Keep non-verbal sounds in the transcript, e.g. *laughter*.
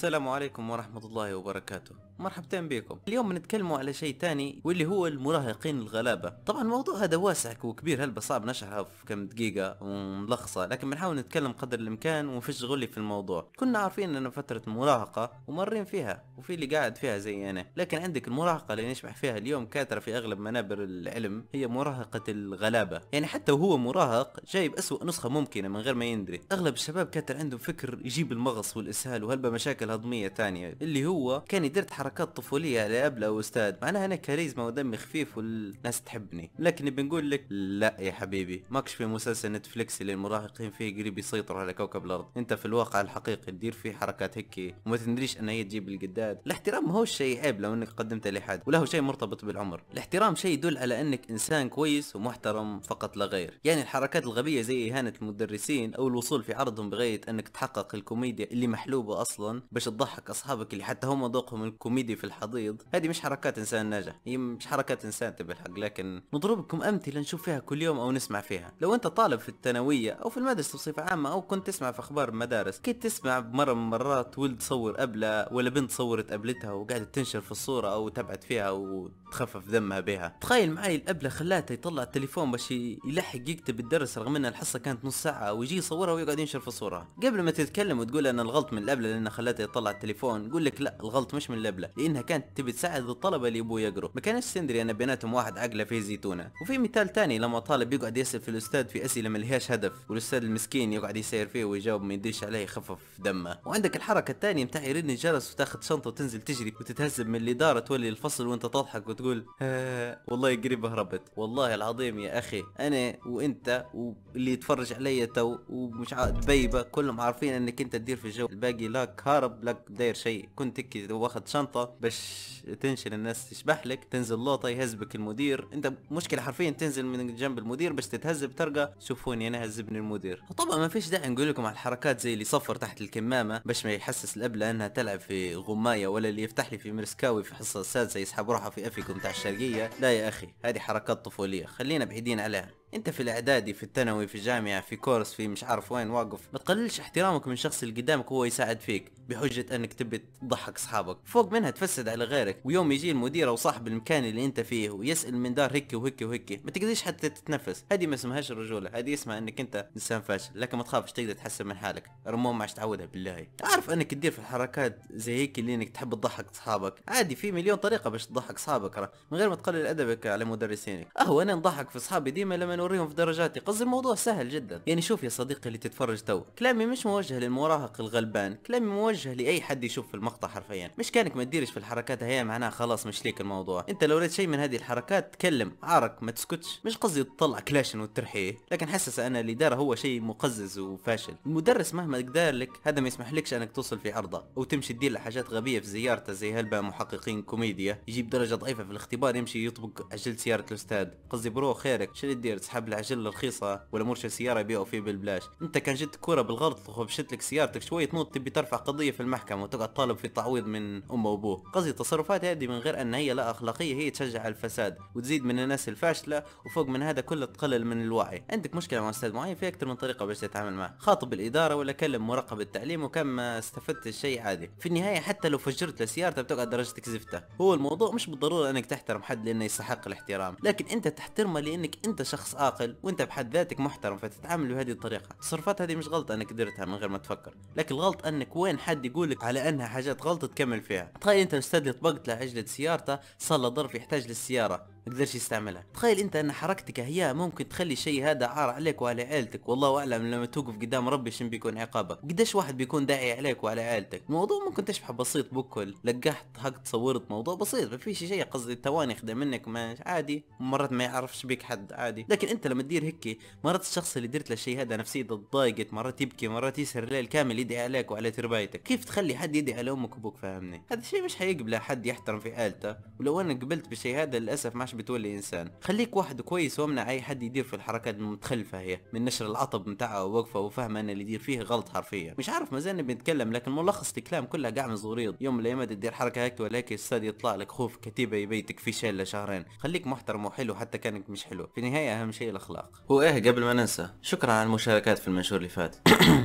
السلام عليكم ورحمة الله وبركاته مرحبتين بكم اليوم بنتكلموا على شيء تاني واللي هو المراهقين الغلابة طبعا الموضوع هذا واسع وكبير هل صعب نشرحه في كم دقيقة وملخصة لكن بنحاول نتكلم قدر الامكان ونفش غلي في الموضوع كنا عارفين انه فترة مراهقة ومرين فيها وفي اللي قاعد فيها زي انا لكن عندك المراهقة اللي نشبح فيها اليوم كاترة في اغلب منابر العلم هي مراهقة الغلابة يعني حتى وهو مراهق جايب اسوأ نسخة ممكنة من غير ما يندري اغلب الشباب كاتر عندهم فكر يجيب المغص والاسهال وهلبة مشاكل الهضميه تانية اللي هو كان درت حركات طفوليه لابله واستاذ معناها انا كاريزما ودمي خفيف والناس تحبني لكن بنقول لك لا يا حبيبي ماكش في مسلسل نتفليكس اللي المراهقين فيه قريب يسيطروا على كوكب الارض انت في الواقع الحقيقي تدير فيه حركات هيك وما تدريش ان هي تجيب القداد الاحترام ما هو شيء عيب لو انك قدمته لحد وله شيء مرتبط بالعمر الاحترام شيء يدل على انك انسان كويس ومحترم فقط لا غير يعني الحركات الغبيه زي اهانه المدرسين او الوصول في عرضهم بغايه انك تحقق الكوميديا اللي محلوبه اصلا باش تضحك اصحابك اللي حتى هم ذوقهم الكوميدي في الحضيض هذه مش حركات انسان ناجح هي مش حركات انسان الحق لكن نضربكم امثله نشوف فيها كل يوم او نسمع فيها لو انت طالب في الثانويه او في المدرسه بصفه عامه او كنت تسمع في اخبار المدارس كنت تسمع مره من مرات ولد صور قبله ولا بنت صورت قبلتها وقاعده تنشر في الصوره او تبعت فيها وتخفف دمها بها تخيل معي القبله خلاته يطلع التليفون باش يلحق يكتب الدرس رغم ان الحصه كانت نص ساعه ويجي يصورها ويقعد ينشر في الصوره قبل ما تتكلم وتقول ان الغلط من القبله لان خلاته تطلع التليفون يقول لك لا الغلط مش من لبلة لانها كانت تبي تساعد الطلبه اللي يبوا يقروا ما كانش سندري ان بيناتهم واحد عقله فيه زيتونه وفي مثال ثاني لما طالب يقعد يسال في الاستاذ في اسئله ما لهاش هدف والاستاذ المسكين يقعد يسير فيه ويجاوب ما يديش عليه يخفف دمه وعندك الحركه الثانيه بتاع يرن الجرس وتاخذ شنطه وتنزل تجري وتتهزب من الاداره تولي الفصل وانت تضحك وتقول آه والله قريب هربت والله العظيم يا اخي انا وانت واللي يتفرج علي تو ومش دبيبه كلهم عارفين انك انت تدير في الجو الباقي لا هرب بلاك داير شيء كنت هيك واخد شنطة باش تنشل الناس تشبح لك تنزل لوطة يهزبك المدير انت مشكلة حرفيا تنزل من جنب المدير باش تتهزب ترقى شوفوني انا هزبني المدير طبعا ما فيش داعي نقول لكم على الحركات زي اللي صفر تحت الكمامة باش ما يحسس الابلة انها تلعب في غماية ولا اللي يفتح لي في مرسكاوي في حصة السادسة يسحب روحه في افيكم تاع الشرقية لا يا اخي هذه حركات طفولية خلينا بعيدين عليها انت في الاعدادي في الثانوي في الجامعه في كورس في مش عارف وين واقف ما تقللش احترامك من الشخص اللي قدامك هو يساعد فيك بحجه انك تبي تضحك اصحابك فوق منها تفسد على غيرك ويوم يجي المدير او صاحب المكان اللي انت فيه ويسال من دار هيك وهيك وهيك ما تقدرش حتى تتنفس هذه ما اسمهاش الرجوله هذه اسمها انك انت انسان فاشل لكن ما تخافش تقدر تحسن من حالك رموم ما عادش تعودها بالله عارف انك تدير في الحركات زي هيك اللي انك تحب تضحك اصحابك عادي في مليون طريقه باش تضحك اصحابك من غير ما تقلل ادبك على مدرسينك اهو انا نضحك في اصحابي ديما لما نوريهم في درجاتي قصدي الموضوع سهل جدا يعني شوف يا صديقي اللي تتفرج تو كلامي مش موجه للمراهق الغلبان كلامي موجه لاي حد يشوف في المقطع حرفيا مش كانك ما تديرش في الحركات هي معناها خلاص مش ليك الموضوع انت لو ريت شيء من هذه الحركات تكلم عارك ما تسكتش مش قصدي تطلع كلاشن وترحيه لكن حسس انا اللي داره هو شيء مقزز وفاشل المدرس مهما قدر لك هذا ما يسمح لكش انك توصل في عرضه وتمشي تدير حاجات غبيه في زيارته زي هلبا محققين كوميديا يجيب درجه ضعيفه في الاختبار يمشي يطبق اجل سياره الاستاذ قصدي برو خيرك شنو تدير تسحب العجله الرخيصه ولا مرشد سياره يبيعوا فيه بالبلاش انت كان جد كوره بالغلط وخبشت لك سيارتك شويه تنوط تبي ترفع قضيه في المحكمه وتقعد طالب في تعويض من امه وابوه قصدي التصرفات هذه من غير ان هي لا اخلاقيه هي تشجع على الفساد وتزيد من الناس الفاشله وفوق من هذا كله تقلل من الوعي عندك مشكله مع استاذ معين في اكثر من طريقه باش تتعامل معه خاطب الاداره ولا كلم مراقب التعليم وكم استفدت الشيء عادي في النهايه حتى لو فجرت له سيارته بتقعد درجتك زفته هو الموضوع مش بالضروره انك تحترم حد لانه يستحق الاحترام لكن انت تحترمه لانك انت شخص عاقل وانت بحد ذاتك محترم فتتعامل بهذه الطريقه التصرفات هذه مش غلط انك درتها من غير ما تفكر لكن الغلط انك وين حد يقولك على انها حاجات غلط تكمل فيها تخيل انت استاذ اللي طبقت له عجله سيارته صار له ظرف يحتاج للسياره ما قدرش يستعملها تخيل انت ان حركتك هي ممكن تخلي الشيء هذا عار عليك وعلى عائلتك والله اعلم لما توقف قدام ربي شن بيكون عقابك قديش واحد بيكون داعي عليك وعلى عائلتك الموضوع ممكن تشبه بسيط بكل لقحت هك صورت موضوع بسيط ما فيش شيء قصدي التواني خدم منك ما عادي مرات ما يعرفش بيك حد عادي لكن انت لما تدير هيك مرات الشخص اللي درت له الشيء هذا نفسيته تضايقت مرات يبكي مرات يسهر الليل كامل يدعي عليك وعلى تربايتك كيف تخلي حد يدعي على امك وابوك فهمني هذا الشيء مش حيقبله حد يحترم في عائلته ولو انا قبلت بالشيء هذا للاسف ما عادش بتولي انسان خليك واحد كويس وامنع اي حد يدير في الحركات المتخلفه هي من نشر العطب نتاعها ووقفه وفهم ان اللي يدير فيه غلط حرفيا مش عارف مازال بنتكلم لكن ملخص الكلام كله قاع زغريض يوم من الايام تدير حركه هيك ولا هيك الساد يطلع لك خوف كتيبه يبيتك في شله شهرين خليك محترم وحلو حتى كانك مش حلو في النهايه اهم شيء الاخلاق وايه قبل ما ننسى شكرا على المشاركات في المنشور اللي فات *coughs*